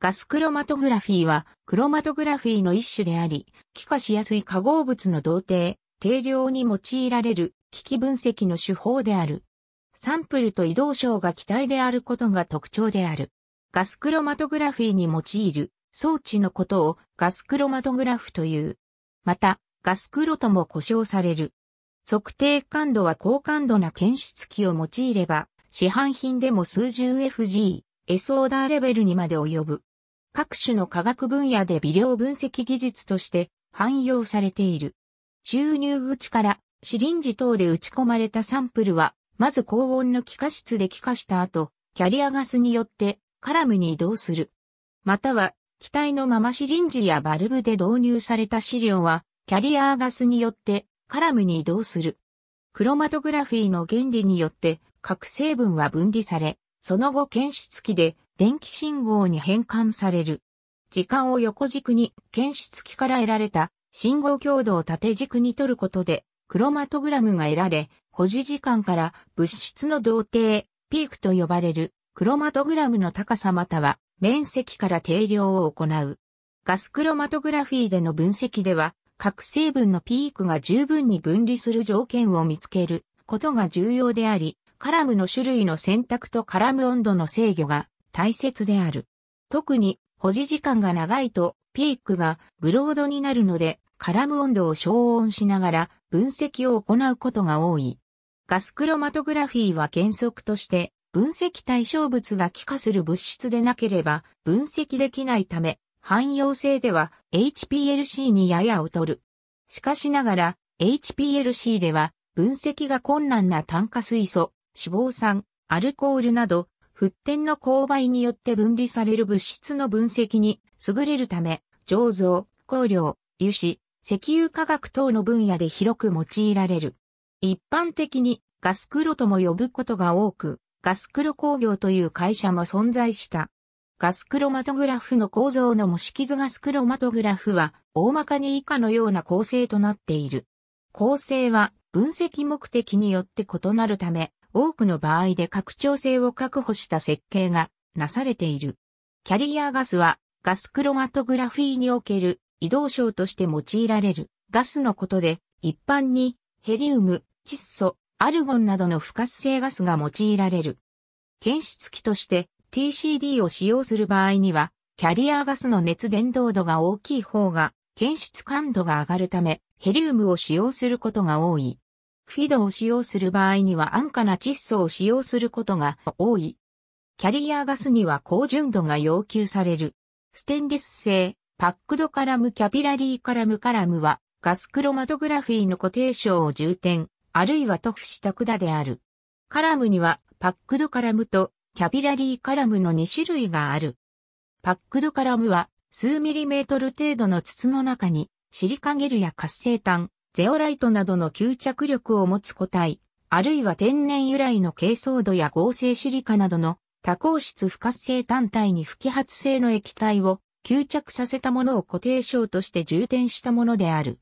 ガスクロマトグラフィーは、クロマトグラフィーの一種であり、気化しやすい化合物の同定、定量に用いられる、機器分析の手法である。サンプルと移動症が気体であることが特徴である。ガスクロマトグラフィーに用いる装置のことをガスクロマトグラフという。また、ガスクロとも呼称される。測定感度は高感度な検出器を用いれば、市販品でも数十 FG、S オーダーレベルにまで及ぶ。各種の科学分野で微量分析技術として汎用されている。注入口からシリンジ等で打ち込まれたサンプルは、まず高温の気化室で気化した後、キャリアガスによってカラムに移動する。または、機体のままシリンジやバルブで導入された資料は、キャリアガスによってカラムに移動する。クロマトグラフィーの原理によって、核成分は分離され、その後検出器で電気信号に変換される。時間を横軸に検出器から得られた信号強度を縦軸に取ることでクロマトグラムが得られ、保持時間から物質の同定、ピークと呼ばれるクロマトグラムの高さまたは面積から定量を行う。ガスクロマトグラフィーでの分析では、各成分のピークが十分に分離する条件を見つけることが重要であり、カラムの種類の選択とカラム温度の制御が大切である。特に保持時間が長いとピークがブロードになるのでカラム温度を消音しながら分析を行うことが多い。ガスクロマトグラフィーは原則として分析対象物が気化する物質でなければ分析できないため汎用性では HPLC にやや劣る。しかしながら HPLC では分析が困難な炭化水素、脂肪酸、アルコールなど沸点の勾配によって分離される物質の分析に優れるため、醸造、香料、油脂、石油化学等の分野で広く用いられる。一般的にガスクロとも呼ぶことが多く、ガスクロ工業という会社も存在した。ガスクロマトグラフの構造の模式図ガスクロマトグラフは大まかに以下のような構成となっている。構成は分析目的によって異なるため、多くの場合で拡張性を確保した設計がなされている。キャリアガスはガスクロマトグラフィーにおける移動症として用いられるガスのことで一般にヘリウム、窒素、アルゴンなどの不活性ガスが用いられる。検出器として TCD を使用する場合にはキャリアガスの熱伝導度が大きい方が検出感度が上がるためヘリウムを使用することが多い。フィドを使用する場合には安価な窒素を使用することが多い。キャリアガスには高純度が要求される。ステンレス製、パックドカラムキャピラリーカラムカラムは、ガスクロマトグラフィーの固定症を重点、あるいは塗布した管である。カラムには、パックドカラムとキャピラリーカラムの2種類がある。パックドカラムは、数ミリメートル程度の筒の中に、シリカゲルや活性炭、ゼオライトなどの吸着力を持つ個体、あるいは天然由来の珪藻土や合成シリカなどの多孔質不活性単体に不揮発性の液体を吸着させたものを固定症として充填したものである。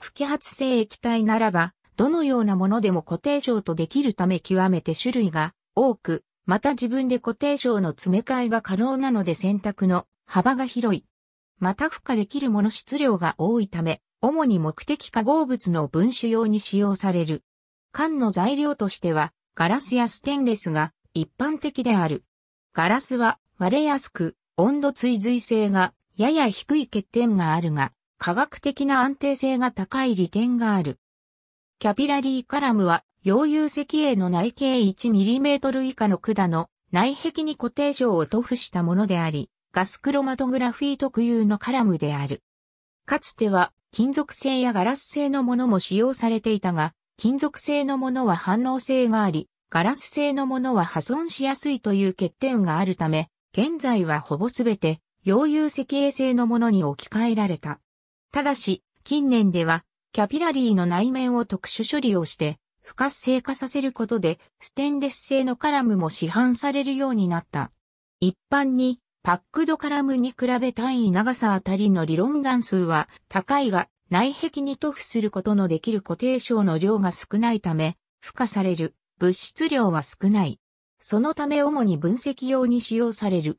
不揮発性液体ならば、どのようなものでも固定症とできるため極めて種類が多く、また自分で固定症の詰め替えが可能なので選択の幅が広い。また付加できるもの質量が多いため、主に目的化合物の分子用に使用される。缶の材料としては、ガラスやステンレスが一般的である。ガラスは割れやすく、温度追随性がやや低い欠点があるが、科学的な安定性が高い利点がある。キャピラリーカラムは、溶融石英の内径 1mm 以下の管の内壁に固定状を塗布したものであり、ガスクロマトグラフィー特有のカラムである。かつては金属製やガラス製のものも使用されていたが、金属製のものは反応性があり、ガラス製のものは破損しやすいという欠点があるため、現在はほぼすべて、溶融石英製のものに置き換えられた。ただし、近年では、キャピラリーの内面を特殊処理をして、不活性化させることで、ステンレス製のカラムも市販されるようになった。一般に、パックドカラムに比べ単位長さあたりの理論弾数は高いが、内壁に塗布することのできる固定層の量が少ないため、付加される物質量は少ない。そのため主に分析用に使用される。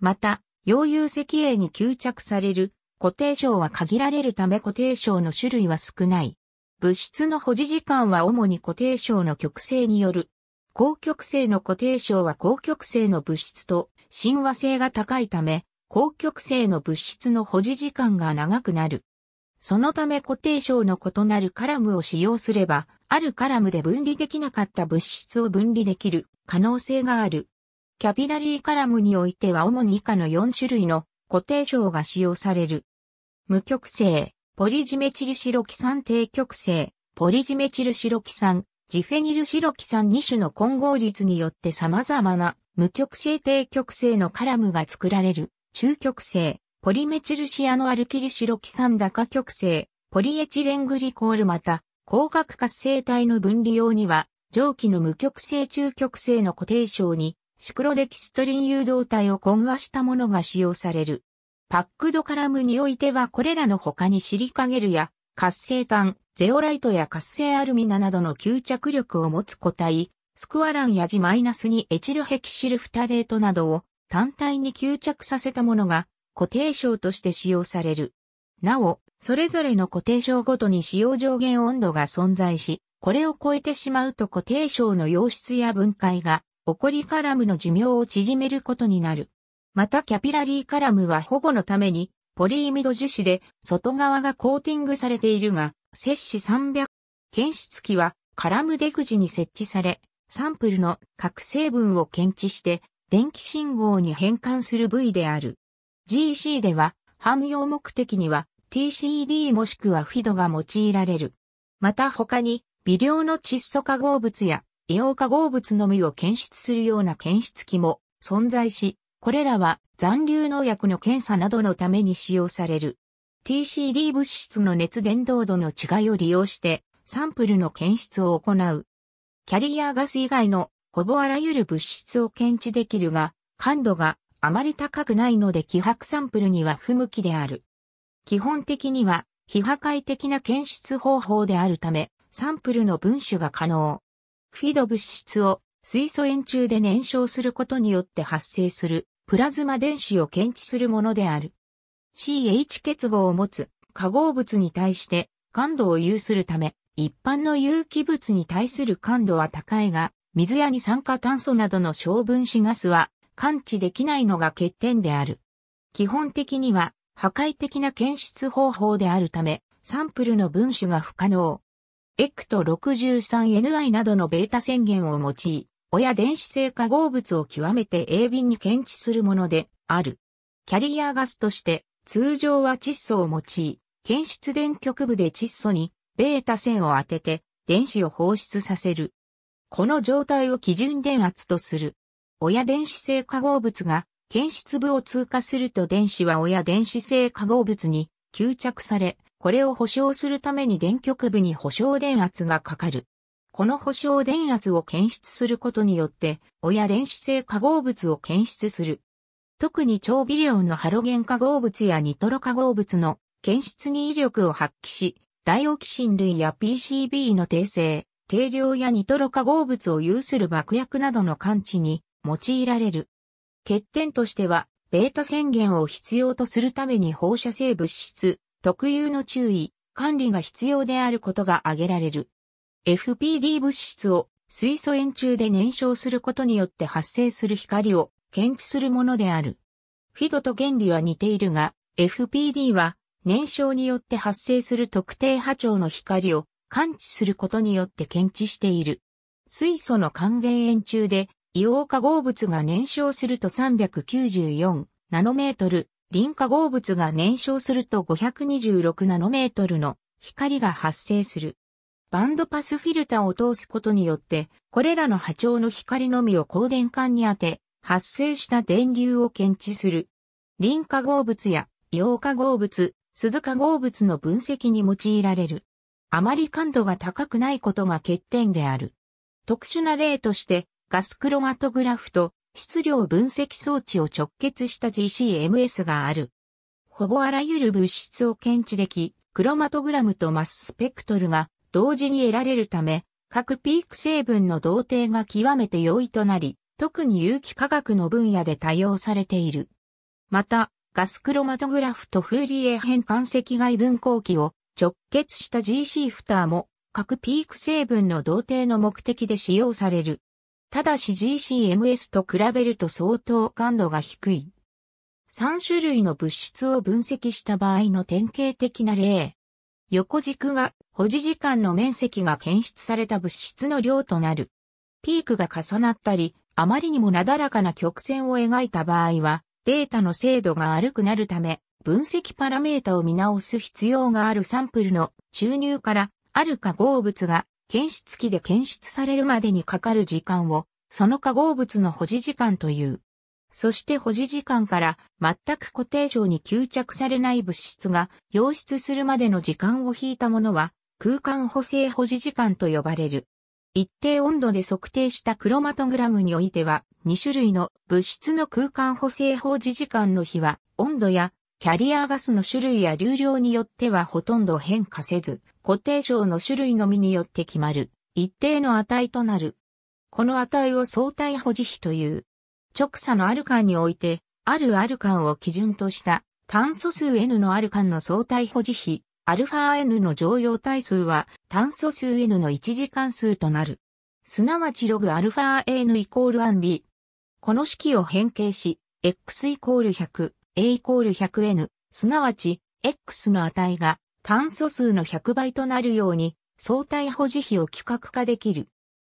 また、溶融石英に吸着される固定層は限られるため固定層の種類は少ない。物質の保持時間は主に固定層の極性による。高極性の固定層は高極性の物質と親和性が高いため、高極性の物質の保持時間が長くなる。そのため固定症の異なるカラムを使用すれば、あるカラムで分離できなかった物質を分離できる可能性がある。キャピラリーカラムにおいては主に以下の4種類の固定症が使用される。無極性、ポリジメチルシロキ酸低極性、ポリジメチルシロキ酸、ジフェニルシロキ酸2種の混合率によって様々な無極性低極性のカラムが作られる、中極性、ポリメチルシアノアルキルシロキサン高極性、ポリエチレングリコールまた、光学活性体の分離用には、蒸気の無極性中極性の固定症に、シクロデキストリン誘導体を混和したものが使用される。パックドカラムにおいてはこれらの他にシリカゲルや活性炭、ゼオライトや活性アルミナなどの吸着力を持つ個体、スクワランやジマイナスにエチルヘキシルフタレートなどを単体に吸着させたものが固定症として使用される。なお、それぞれの固定症ごとに使用上限温度が存在し、これを超えてしまうと固定症の溶質や分解が起こりカラムの寿命を縮めることになる。またキャピラリーカラムは保護のためにポリイミド樹脂で外側がコーティングされているが、摂氏300。検出器はカラム出口に設置され、サンプルの核成分を検知して電気信号に変換する部位である。GC では、汎用目的には TCD もしくはフィドが用いられる。また他に、微量の窒素化合物や硫黄化合物のみを検出するような検出器も存在し、これらは残留農薬の検査などのために使用される。TCD 物質の熱伝導度の違いを利用してサンプルの検出を行うキャリアガス以外のほぼあらゆる物質を検知できるが、感度があまり高くないので気迫サンプルには不向きである。基本的には非破壊的な検出方法であるため、サンプルの分子が可能。フィド物質を水素円柱で燃焼することによって発生するプラズマ電子を検知するものである。CH 結合を持つ化合物に対して感度を有するため、一般の有機物に対する感度は高いが、水や二酸化炭素などの小分子ガスは感知できないのが欠点である。基本的には破壊的な検出方法であるため、サンプルの分子が不可能。エクト 63Ni などのベータ宣言を用い、親電子性化合物を極めて鋭敏に検知するものである。キャリアガスとして、通常は窒素を用い、検出電極部で窒素にベータ線を当てて電子を放出させる。この状態を基準電圧とする。親電子性化合物が検出部を通過すると電子は親電子性化合物に吸着され、これを保証するために電極部に保証電圧がかかる。この保証電圧を検出することによって、親電子性化合物を検出する。特に超微量のハロゲン化合物やニトロ化合物の検出に威力を発揮し、ダイオキシン類や PCB の訂正、定量やニトロ化合物を有する爆薬などの感知に用いられる。欠点としては、ベータ宣言を必要とするために放射性物質、特有の注意、管理が必要であることが挙げられる。FPD 物質を水素円柱で燃焼することによって発生する光を検知するものである。フィドと原理は似ているが、FPD は燃焼によって発生する特定波長の光を感知することによって検知している。水素の還元円柱で硫黄化合物が燃焼すると394ナノメートル、輪化合物が燃焼すると526ナノメートルの光が発生する。バンドパスフィルターを通すことによって、これらの波長の光のみを光電管に当て、発生した電流を検知する。輪化合物や硫黄化合物、鈴化合物の分析に用いられる。あまり感度が高くないことが欠点である。特殊な例として、ガスクロマトグラフと質量分析装置を直結した GCMS がある。ほぼあらゆる物質を検知でき、クロマトグラムとマススペクトルが同時に得られるため、各ピーク成分の同定が極めて容易となり、特に有機化学の分野で多用されている。また、ガスクロマトグラフとフーリエ変換赤外分光器を直結した GC フターも各ピーク成分の同定の目的で使用される。ただし GCMS と比べると相当感度が低い。3種類の物質を分析した場合の典型的な例。横軸が保持時間の面積が検出された物質の量となる。ピークが重なったり、あまりにもなだらかな曲線を描いた場合は、データの精度が悪くなるため、分析パラメータを見直す必要があるサンプルの注入から、ある化合物が検出器で検出されるまでにかかる時間を、その化合物の保持時間という。そして保持時間から全く固定上に吸着されない物質が溶出するまでの時間を引いたものは空間補正保持時間と呼ばれる。一定温度で測定したクロマトグラムにおいては、2種類の物質の空間補正放置時間の比は、温度やキャリアガスの種類や流量によってはほとんど変化せず、固定症の種類のみによって決まる、一定の値となる。この値を相対保持比という。直差のアルカンにおいて、あるアルカンを基準とした炭素数 N のアルカンの相対保持比アルファ n の常用対数は炭素数 n の一次関数となる。すなわちログアルファ n イコールアン b。この式を変形し、x イコール100、a イコール 100n、すなわち、x の値が炭素数の100倍となるように相対保持比を規格化できる。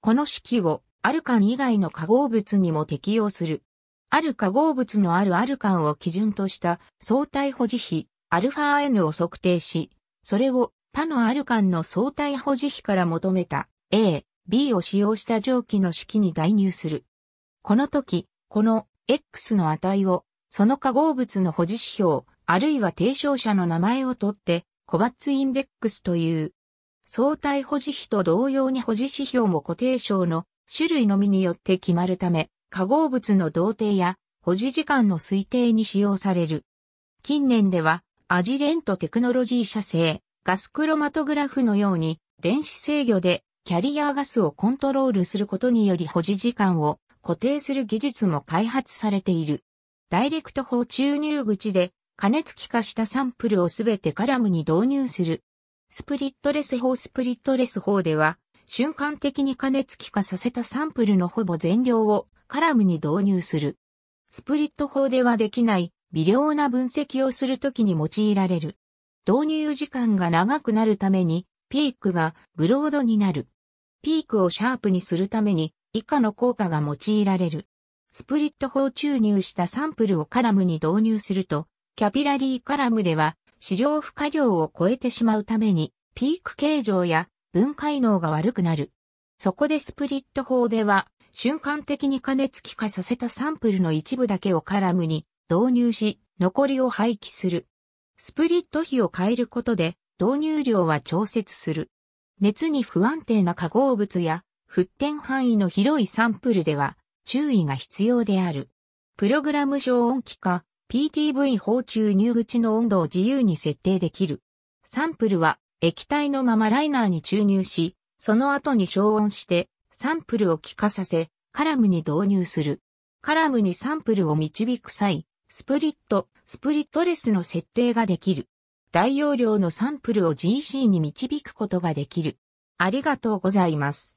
この式をアルカン以外の化合物にも適用する。ある化合物のあるアルカンを基準とした相対保持比、アルファ n を測定し、それを他のアルカンの相対保持比から求めた A、B を使用した蒸気の式に代入する。この時、この X の値を、その化合物の保持指標、あるいは提唱者の名前をとって、コバッツインデックスという、相対保持比と同様に保持指標も固定症の種類のみによって決まるため、化合物の同定や保持時間の推定に使用される。近年では、アジレントテクノロジー社製、ガスクロマトグラフのように、電子制御でキャリアガスをコントロールすることにより保持時間を固定する技術も開発されている。ダイレクト法注入口で加熱器化したサンプルをすべてカラムに導入する。スプリットレス法スプリットレス法では、瞬間的に加熱器化させたサンプルのほぼ全量をカラムに導入する。スプリット法ではできない微量な分析をするときに用いられる。導入時間が長くなるために、ピークがブロードになる。ピークをシャープにするために、以下の効果が用いられる。スプリット法注入したサンプルをカラムに導入すると、キャピラリーカラムでは、資料負荷量を超えてしまうために、ピーク形状や分解能が悪くなる。そこでスプリット法では、瞬間的に加熱気化させたサンプルの一部だけをカラムに導入し、残りを廃棄する。スプリット比を変えることで、導入量は調節する。熱に不安定な化合物や、沸点範囲の広いサンプルでは、注意が必要である。プログラム上温器化、PTV 放注入口の温度を自由に設定できる。サンプルは液体のままライナーに注入し、その後に消音してサンプルを気化させ、カラムに導入する。カラムにサンプルを導く際、スプリット、スプリットレスの設定ができる。大容量のサンプルを GC に導くことができる。ありがとうございます。